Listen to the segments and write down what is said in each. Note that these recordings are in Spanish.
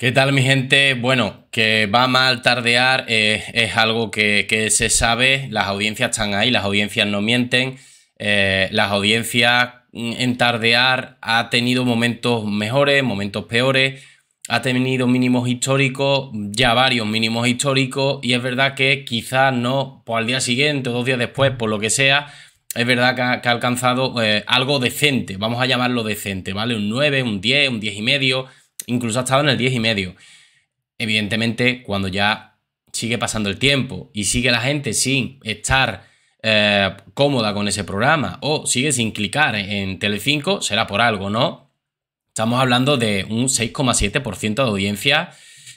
¿Qué tal mi gente? Bueno, que va mal tardear eh, es algo que, se sabe, las audiencias están ahí, las audiencias no mienten, eh, las audiencias mm, en tardear ha tenido momentos mejores, momentos peores, ha tenido mínimos históricos, ya varios mínimos históricos y es verdad que quizás no, por pues, al día siguiente o dos días después, por lo que sea, es verdad que ha, alcanzado eh, algo decente, vamos a llamarlo decente, ¿vale? Un 9, un 10, un 10 y medio incluso ha estado en el 10 y medio. Evidentemente, cuando ya sigue pasando el tiempo y sigue la gente sin estar eh, cómoda con ese programa o sigue sin clicar en Telecinco, será por algo, ¿no? Estamos hablando de un 6,7% de audiencia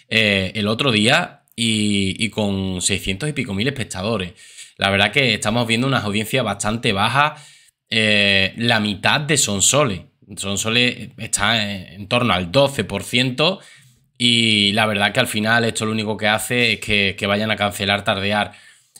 eh, el otro día y, con 600 y pico mil espectadores. La verdad que estamos viendo unas audiencias bastante bajas. Eh, la mitad de son Sole. Sonsole está en, torno al 12%. Y la verdad que al final esto lo único que hace es que, vayan a cancelar, tardear.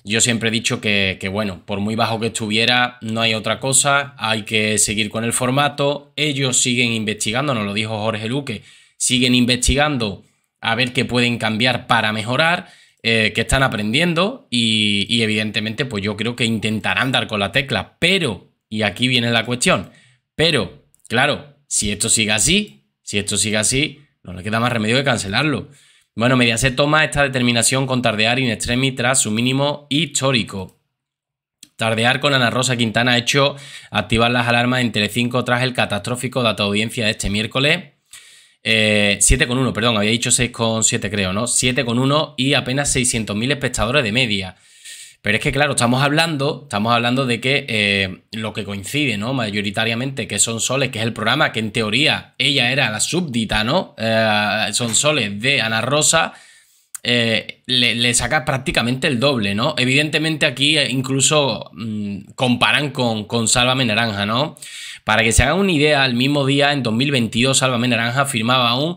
Yo siempre he dicho que, bueno, por muy bajo que estuviera, no hay otra cosa, hay que seguir con el formato. Ellos siguen investigando, nos lo dijo Jorge Luque, siguen investigando a ver qué pueden cambiar para mejorar, eh, que están aprendiendo y, y evidentemente pues yo creo que intentarán dar con la tecla. Pero, y aquí viene la cuestión, pero Claro, si esto sigue así, si esto sigue así, no le queda más remedio que cancelarlo. Bueno, Mediaset toma esta determinación con tardear in extremis tras su mínimo histórico. Tardear con Ana Rosa Quintana ha hecho activar las alarmas en Telecinco tras el catastrófico data audiencia de este miércoles. 7,1, eh, perdón, había dicho 6,7 creo, ¿no? 7,1 y apenas 600.000 espectadores de media. Pero es que, claro, estamos hablando, estamos hablando de que eh, lo que coincide, ¿no? Mayoritariamente, que Son Soles, que es el programa que en teoría ella era la súbdita, ¿no? Eh, son Soles de Ana Rosa. Eh, le, saca prácticamente el doble, ¿no? Evidentemente aquí incluso mm, comparan con, con Sálvame Naranja, ¿no? Para que se hagan una idea, el mismo día, en 2022, Sálvame Naranja firmaba un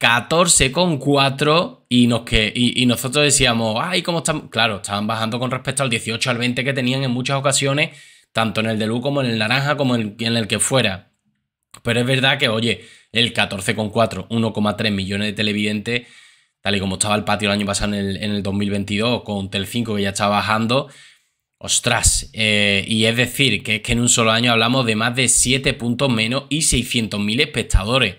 14,4 y, nos que, y, nosotros decíamos, ay, ¿cómo están? Claro, estaban bajando con respecto al 18, al 20 que tenían en muchas ocasiones, tanto en el de luz como en el Naranja, como en el, que fuera. Pero es verdad que, oye, el 14,4, 1,3 millones de televidentes, tal y como estaba el patio el año pasado en el, 2022, con Tel5 que ya estaba bajando, ostras, eh, y es decir, que es que en un solo año hablamos de más de 7 puntos menos y 600.000 espectadores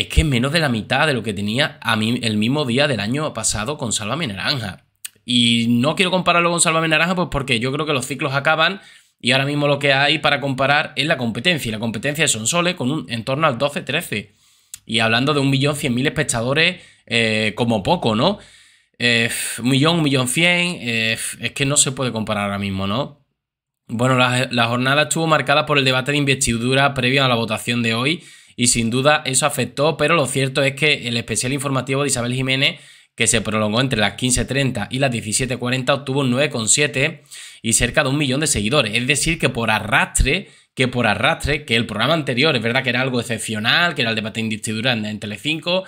es que es menos de la mitad de lo que tenía a mí el mismo día del año pasado con Sálvame Naranja. Y no quiero compararlo con Sálvame Naranja, pues porque yo creo que los ciclos acaban y ahora mismo lo que hay para comparar es la competencia. Y la competencia de Sonsole con un en torno al 12-13. Y hablando de 1.100.000 espectadores eh, como poco, ¿no? Eh, millón, millón cien, eh, es que no se puede comparar ahora mismo, ¿no? Bueno, la jornada estuvo marcada por el debate de investidura previo a la votación de hoy y sin duda eso afectó, pero lo cierto es que el especial informativo de Isabel Jiménez, que se prolongó entre las 15.30 y las 17.40, obtuvo un 9,7 y cerca de un millón de seguidores. Es decir, que por arrastre, que por arrastre, que el programa anterior es verdad que era algo excepcional, que era el debate de en, Telecinco,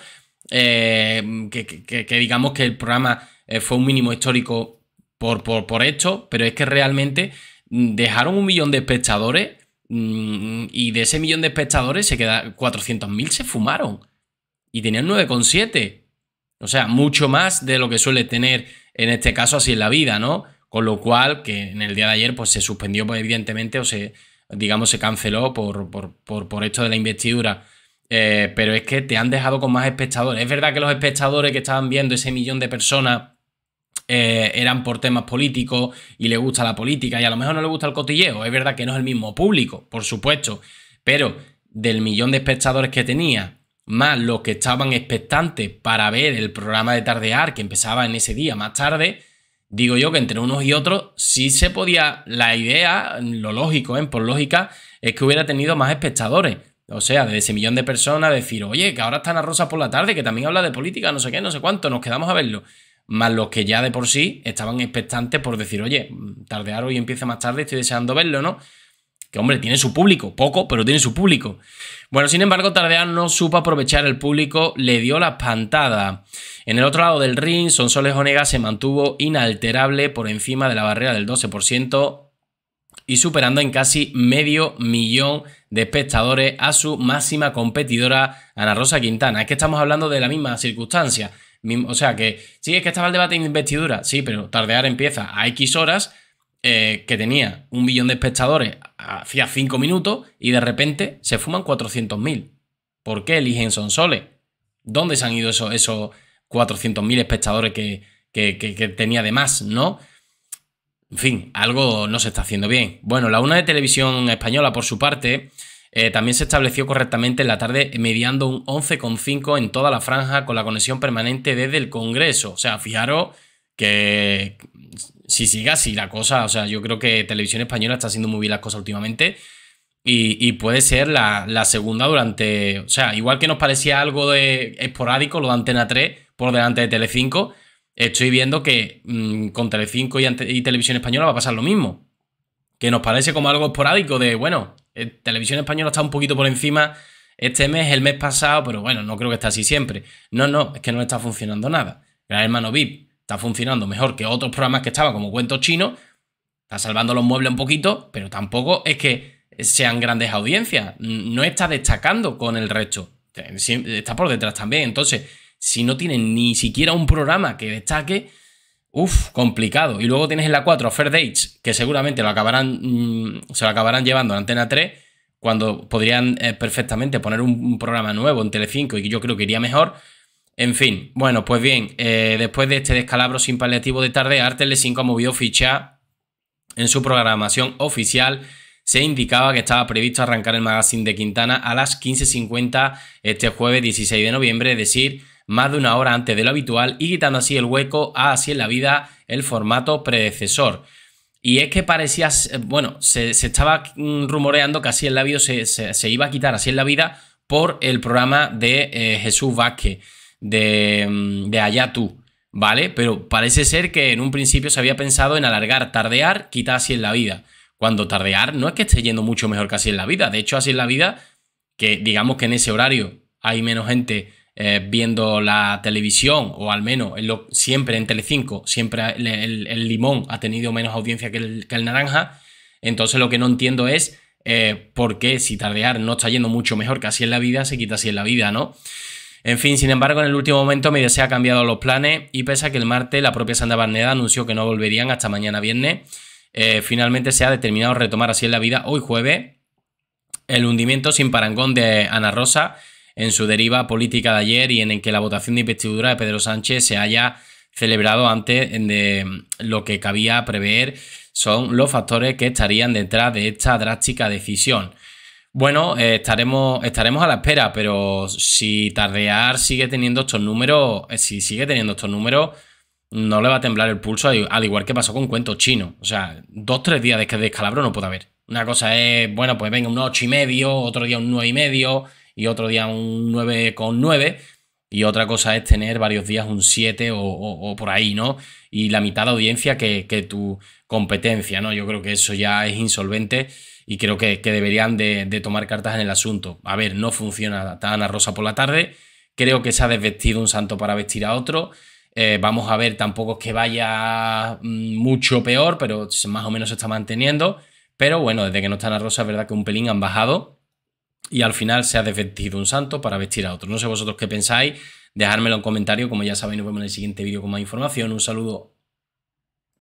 eh, que, digamos que el programa eh, fue un mínimo histórico por, por, por hecho, pero es que realmente mm, dejaron un millón de espectadores Mm, y de ese millón de espectadores se queda 400.000 se fumaron. Y tenían 9,7. O sea, mucho más de lo que suele tener en este caso así en la vida, ¿no? Con lo cual, que en el día de ayer pues se suspendió pues, evidentemente o se, digamos, se canceló por, por, por, esto de la investidura. Eh, pero es que te han dejado con más espectadores. Es verdad que los espectadores que estaban viendo ese millón de personas eh, eran por temas políticos y le gusta la política y a lo mejor no le gusta el cotilleo. Es verdad que no es el mismo público, por supuesto, pero del millón de espectadores que tenía, más los que estaban expectantes para ver el programa de Tardear, que empezaba en ese día más tarde, digo yo que entre unos y otros sí se podía, la idea, lo lógico, ¿eh? por lógica, es que hubiera tenido más espectadores. O sea, de ese millón de personas decir, oye, que ahora está Ana Rosa por la tarde, que también habla de política, no sé qué, no sé cuánto, nos quedamos a verlo más los que ya de por sí estaban expectantes por decir, oye, tardear hoy empieza más tarde, estoy deseando verlo, ¿no? Que hombre, tiene su público, poco, pero tiene su público. Bueno, sin embargo, Tardear no supo aprovechar el público, le dio la espantada. En el otro lado del ring, Sonsoles Onega se mantuvo inalterable por encima de la barrera del 12% y superando en casi medio millón de espectadores a su máxima competidora, Ana Rosa Quintana. Es que estamos hablando de la misma circunstancia. O sea, que sí, es que estaba el debate de investidura, sí, pero tardear empieza a X horas, eh, que tenía un millón de espectadores hacía 5 minutos y de repente se fuman 400.000. ¿Por qué eligen sonsoles ¿Dónde se han ido esos, esos 400.000 espectadores que, tenía de más, no? En fin, algo no se está haciendo bien. Bueno, la una de televisión española, por su parte, eh, también se estableció correctamente en la tarde mediando un 11,5 en toda la franja con la conexión permanente desde el Congreso. O sea, fijaros que si siga así la cosa, o sea, yo creo que Televisión Española está haciendo muy bien las cosas últimamente y, puede ser la, segunda durante, o sea, igual que nos parecía algo de esporádico lo de Antena 3 por delante de Telecinco, estoy viendo que mm, con Telecinco 5 y Televisión Española va a pasar lo mismo, que nos parece como algo esporádico de, bueno, eh, televisión Española está un poquito por encima este mes, el mes pasado, pero bueno, no creo que esté así siempre. No, no, es que no está funcionando nada. Gran Hermano VIP está funcionando mejor que otros programas que estaban, como Cuentos Chinos. Está salvando los muebles un poquito, pero tampoco es que sean grandes audiencias. No está destacando con el resto. Está por detrás también. Entonces, si no tienen ni siquiera un programa que destaque, Uf, complicado. Y luego tienes en la 4 Fair Dates, que seguramente lo acabarán, mm, se lo acabarán llevando a Antena 3, cuando podrían eh, perfectamente poner un, programa nuevo en Telecinco y yo creo que iría mejor. En fin, bueno, pues bien, eh, después de este descalabro sin paliativo de tarde, Arte 5 ha movido ficha en su programación oficial se indicaba que estaba previsto arrancar el magazine de Quintana a las 15.50 este jueves 16 de noviembre, es decir, más de una hora antes de lo habitual y quitando así el hueco a Así en la vida, el formato predecesor. Y es que parecía, bueno, se, estaba mm, rumoreando que Así en la vida se, iba a quitar Así en la vida por el programa de eh, Jesús Vázquez, de, mm, de Allá tú, ¿vale? Pero parece ser que en un principio se había pensado en alargar, tardear, quitar Así en la vida. Cuando tardear no es que esté yendo mucho mejor que Así en la vida, de hecho Así en la vida, que digamos que en ese horario hay menos gente eh, viendo la televisión, o al menos siempre en Telecinco, siempre el, limón ha tenido menos audiencia que el, naranja, entonces lo que no entiendo es eh, por qué si Tardear no está yendo mucho mejor que así en la vida, se quita así en la vida, ¿no? En fin, sin embargo, en el último momento se ha cambiado los planes y pese a que el martes la propia Sandra Barneda anunció que no volverían hasta mañana viernes, eh, finalmente se ha determinado retomar así en la vida hoy jueves el hundimiento sin parangón de Ana Rosa en su deriva política de ayer y en el que la votación de investidura de Pedro Sánchez se haya celebrado antes de lo que cabía prever son los factores que estarían detrás de esta drástica decisión. Bueno, eh, estaremos, estaremos a la espera, pero si Tardear sigue teniendo estos números, eh, si sigue teniendo estos números, no le va a temblar el pulso, al igual que pasó con Cuento Chino. O sea, dos, tres días de que descalabro no puede haber. Una cosa es, bueno, pues venga, un ocho y medio, otro día un nueve y medio, y otro día un 9,9. Y otra cosa es tener varios días un 7 o, por ahí, ¿no? Y la mitad de audiencia que, tu competencia, ¿no? Yo creo que eso ya es insolvente y creo que, deberían de, tomar cartas en el asunto. A ver, no funciona tan a rosa por la tarde. Creo que se ha desvestido un santo para vestir a otro. Eh, vamos a ver, tampoco es que vaya mm, mucho peor, pero más o menos se está manteniendo. Pero bueno, desde que no está Ana rosa, es verdad que un pelín han bajado y al final se ha desvestido un santo para vestir a otro. No sé vosotros qué pensáis, dejármelo en comentario, como ya sabéis nos vemos en el siguiente vídeo con más información. Un saludo.